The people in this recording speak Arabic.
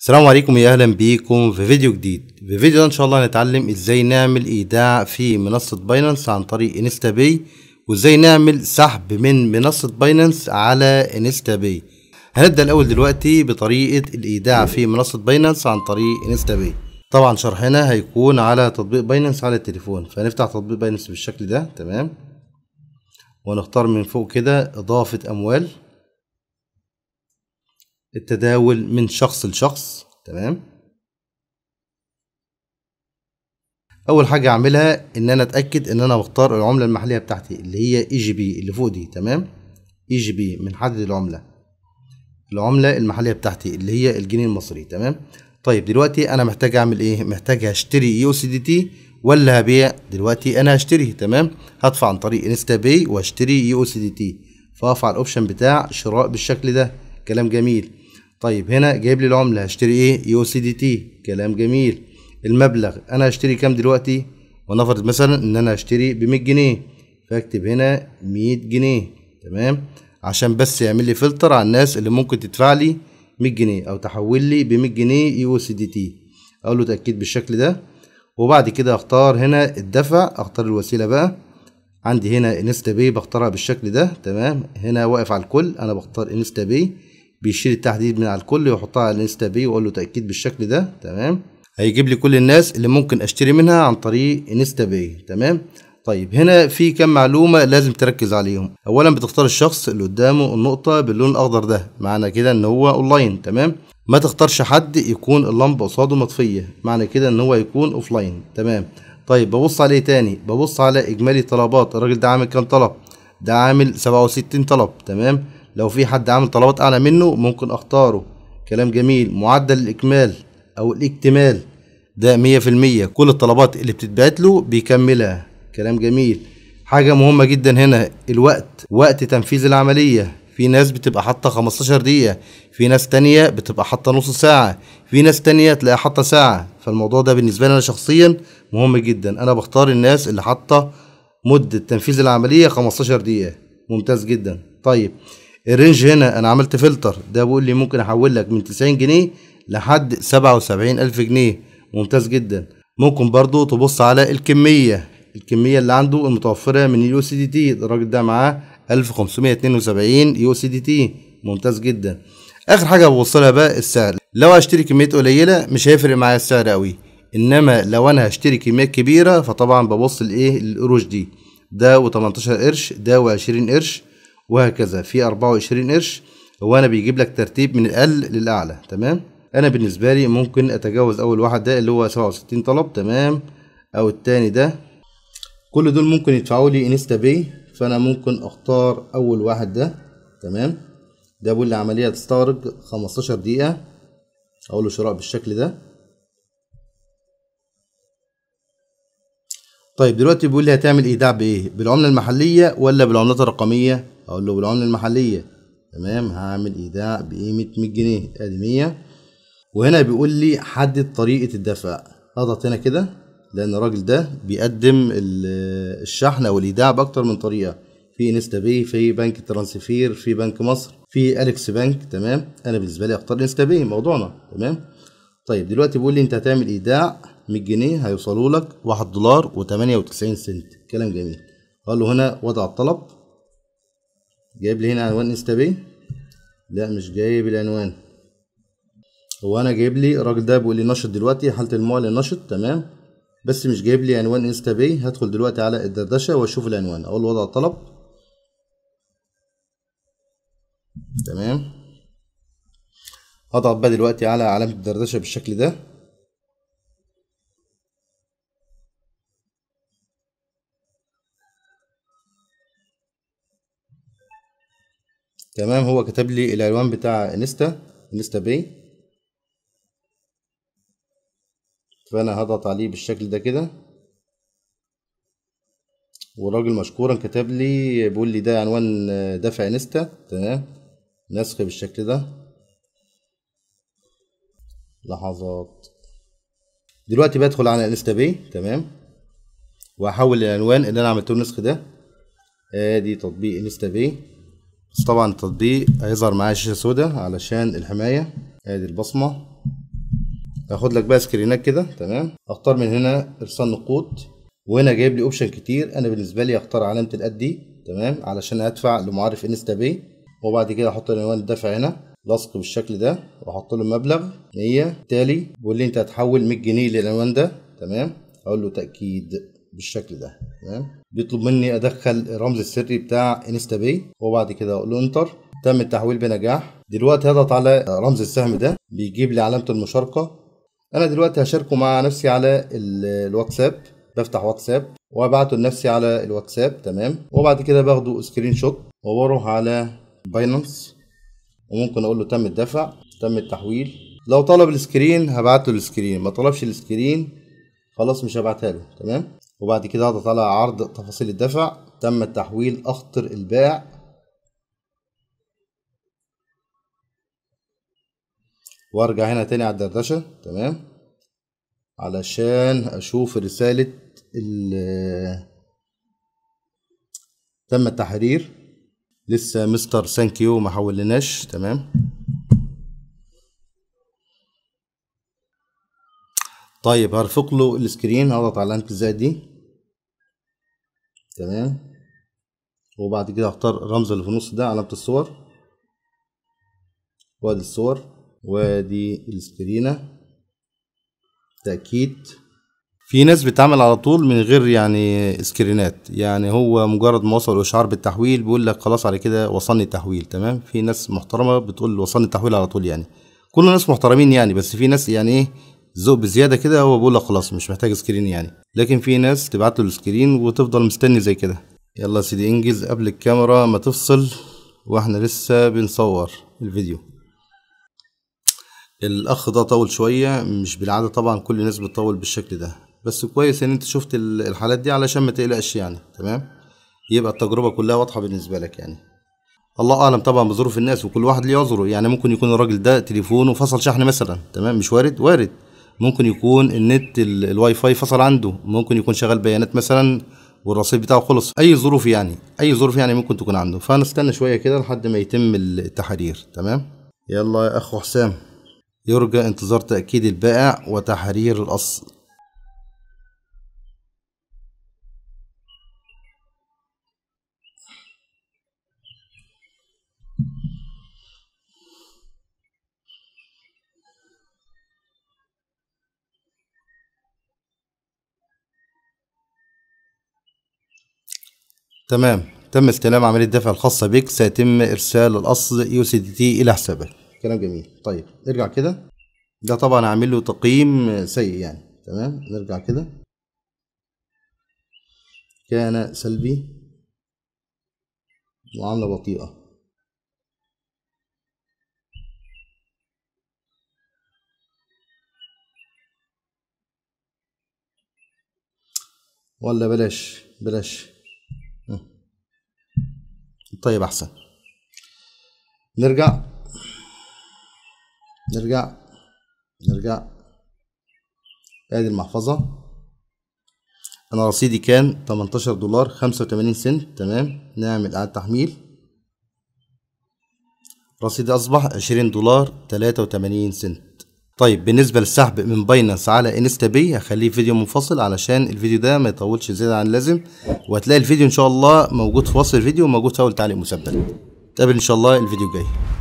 السلام عليكم يا اهلا بيكم في فيديو جديد في فيديو ده ان شاء الله هنتعلم ازاي نعمل ايداع في منصة بايننس عن طريق انستا باي وازاي نعمل سحب من منصة بايننس على انستا باي هنبدأ الاول دلوقتي بطريقة الايداع في منصة بايننس عن طريق انستا باي طبعا شرحنا هيكون على تطبيق بايننس على التليفون فهنفتح تطبيق بايننس بالشكل ده تمام ونختار من فوق كده اضافة اموال التداول من شخص لشخص تمام اول حاجه اعملها ان انا اتاكد ان انا بختار العمله المحليه بتاعتي اللي هي اي جي بي اللي فوق دي تمام اي جي بي بنحدد العمله العمله المحليه بتاعتي اللي هي الجنيه المصري تمام طيب دلوقتي انا محتاج اعمل ايه محتاج اشتري يو سي دي تي ولا هبيع دلوقتي انا هشتري تمام هدفع عن طريق انستا باي واشتري يو سي دي تي فاقف على الاوبشن بتاع شراء بالشكل ده كلام جميل طيب هنا جايب لي العمله هشتري ايه يو سي دي تي كلام جميل المبلغ انا هشتري كام دلوقتي ونفرض مثلا ان انا هشتري ب جنيه فاكتب هنا 100 جنيه تمام عشان بس يعمل لي فلتر على الناس اللي ممكن تدفع لي 100 جنيه او تحول لي ب 100 جنيه يو سي دي تي اقول له تاكيد بالشكل ده وبعد كده اختار هنا الدفع اختار الوسيله بقى عندي هنا انستا باي بختارها بالشكل ده تمام هنا واقف على الكل انا بختار انستا باي بيشيل التحديد من على الكل ويحطها على الانستا بي واقول له تاكيد بالشكل ده تمام هيجيب لي كل الناس اللي ممكن اشتري منها عن طريق انستا بي تمام طيب هنا في كم معلومة لازم تركز عليهم أولا بتختار الشخص اللي قدامه النقطة باللون الأخضر ده معنى كده إن هو أونلاين تمام ما تختارش حد يكون اللمبة قصاده مطفية معنى كده إن هو يكون أوفلاين تمام طيب ببص عليه تاني ببص على إجمالي طلبات الراجل ده عامل كام طلب ده عامل 67 طلب تمام لو في حد عامل طلبات اعلى منه ممكن اختاره كلام جميل معدل الاكمال او الاكتمال ده مية في المية كل الطلبات اللي بتتبعت له بيكملها كلام جميل حاجة مهمة جدا هنا الوقت وقت تنفيذ العملية في ناس بتبقى حاطة 15 دقيقة في ناس تانية بتبقى حاطة نص ساعة في ناس تانية تلاقي حاطة ساعة فالموضوع ده بالنسبة لي أنا شخصيا مهم جدا أنا بختار الناس اللي حاطة مدة تنفيذ العملية 15 دقيقة ممتاز جدا طيب الرينج هنا انا عملت فلتر ده بيقول لي ممكن احول لك من 90 جنيه لحد 77 الف جنيه ممتاز جدا ممكن برضو تبص على الكمية الكمية اللي عنده المتوفرة من اليو سي دي تي الراجل ده معاه 1572 يو سي دي تي ممتاز جدا اخر حاجة ببص لها بقى السعر لو هشتري كميات قليلة مش هيفرق معايا السعر قوي انما لو انا هشتري كميات كبيرة فطبعا ببص لايه القروش دي ده و18 قرش ده و20 قرش وهكذا في 24 قرش هو انا بيجيب لك ترتيب من الاقل للاعلى تمام انا بالنسبه لي ممكن اتجاوز اول واحد ده اللي هو 67 طلب تمام او التاني ده كل دول ممكن يدفعوا لي انستا باي فانا ممكن اختار اول واحد ده تمام ده بيقول لي عمليه تستغرق 15 دقيقه اقول له شراء بالشكل ده طيب دلوقتي بيقول لي هتعمل ايداع بايه بالعمله المحليه ولا بالعملات الرقميه اقول له بالعمله المحليه تمام هعمل ايداع بقيمه 100 جنيه ادي 100 وهنا بيقول لي حدد طريقه الدفع اضغط هنا كده لان الراجل ده بيقدم الشحن او الايداع باكتر من طريقه في انستا باي في بنك ترانسفير في بنك مصر في اليكس بنك تمام انا بالنسبه لي اختار انستا باي موضوعنا تمام طيب دلوقتي بيقول لي انت هتعمل ايداع 100 جنيه هيوصلوا لك 1 دولار و98 سنت كلام جميل اقول له هنا وضع الطلب جايب لي هنا عنوان انستا باي لا مش جايب العنوان هو انا جايب لي الراجل ده بيقول لي نشط دلوقتي حاله المعلن نشط تمام بس مش جايب لي عنوان انستا باي هدخل دلوقتي على الدردشه واشوف العنوان اقول وضع الطلب تمام هضغط بقى دلوقتي على علامه الدردشه بالشكل ده تمام هو كتب لي العنوان بتاع انستا انستا باي فانا هضغط عليه بالشكل ده كده والراجل مشكورا كتب لي بيقول لي ده عنوان دفع انستا تمام نسخ بالشكل ده لحظات دلوقتي بدخل على انستا باي تمام واحول العنوان اللي انا عملته النسخ ده ادي آه، تطبيق انستا باي بس طبعا التطبيق هيظهر معايا شاشه سوداء علشان الحمايه ادي البصمه هاخد لك بقى سكرينات كده تمام اختار من هنا ارسال نقود وهنا جايب لي اوبشن كتير انا بالنسبه لي هختار علامه الاد دي تمام علشان ادفع لمعرف انستا باي وبعد كده احط عنوان الدفع هنا لصق بالشكل ده واحط له مبلغ 100 تالي بيقول لي انت هتحول 100 جنيه للعنوان ده تمام اقول له تاكيد بالشكل ده تمام بيطلب مني ادخل الرمز السري بتاع انستا باي وبعد كده اقول له انتر تم التحويل بنجاح دلوقتي هضغط على رمز السهم ده بيجيب لي علامه المشاركه انا دلوقتي هشاركه مع نفسي على الواتساب بفتح واتساب وابعته لنفسي على الواتساب تمام وبعد كده باخده سكرين شوت وبروح على باينانس وممكن اقول له تم الدفع تم التحويل لو طلب السكرين هبعت له السكرين ما طلبش السكرين خلاص مش هبعتها له تمام وبعد كده اضغط على عرض تفاصيل الدفع تم التحويل اخطر الباع وارجع هنا تاني على الدردشه تمام علشان اشوف رساله ال تم التحرير لسه مستر سانكيو ما حولناش تمام طيب هرفق له السكرين هضغط على الانتزاع دي تمام وبعد كده هختار الرمز اللي في النص ده علامة الصور وادي الصور وادي السكرينة تأكيد في ناس بتعمل على طول من غير يعني سكرينات يعني هو مجرد ما وصل الاشعار بالتحويل بيقول لك خلاص على كده وصلني التحويل تمام في ناس محترمه بتقول وصلني التحويل على طول يعني كل الناس محترمين يعني بس في ناس يعني ايه ذوق بزياده كده هو بيقول لك خلاص مش محتاج سكرين يعني لكن في ناس تبعت له السكرين وتفضل مستني زي كده يلا سيدي انجز قبل الكاميرا ما تفصل واحنا لسه بنصور الفيديو الاخ ده طول شوية مش بالعادة طبعا كل الناس بتطول بالشكل ده بس كويس ان انت شفت الحالات دي علشان ما تقلقش يعني تمام يبقى التجربة كلها واضحة بالنسبة لك يعني الله اعلم طبعا بظروف الناس وكل واحد ليه عذره يعني ممكن يكون الراجل ده تليفونه فصل شحن مثلا تمام مش وارد وارد ممكن يكون النت الواي فاي فصل عنده ممكن يكون شغال بيانات مثلا والرصيد بتاعه خلص اي ظروف يعني اي ظروف يعني ممكن تكون عنده فنستنى شويه كده لحد ما يتم التحرير تمام يلا يا اخو حسام يرجى انتظار تاكيد البائع وتحرير الاصل تمام تم استلام عمليه الدفع الخاصه بك سيتم ارسال الاصل يو سي دي تي الى حسابك كلام جميل طيب ارجع كده ده طبعا هعمل له تقييم سيء يعني تمام نرجع كده كان سلبي معامله بطيئه ولا بلاش بلاش طيب احسن نرجع نرجع نرجع ادي المحفظة انا رصيدي كان 18 دولار 85 سنت تمام نعمل اعادة تحميل رصيدي اصبح 20 دولار 83 سنت طيب بالنسبة للسحب من باينانس على انستا بي هخليه فيديو منفصل علشان الفيديو ده ما يطولش زيادة عن اللازم وهتلاقي الفيديو ان شاء الله موجود في وصف الفيديو وموجود في اول تعليق مثبت تقابل ان شاء الله الفيديو الجاي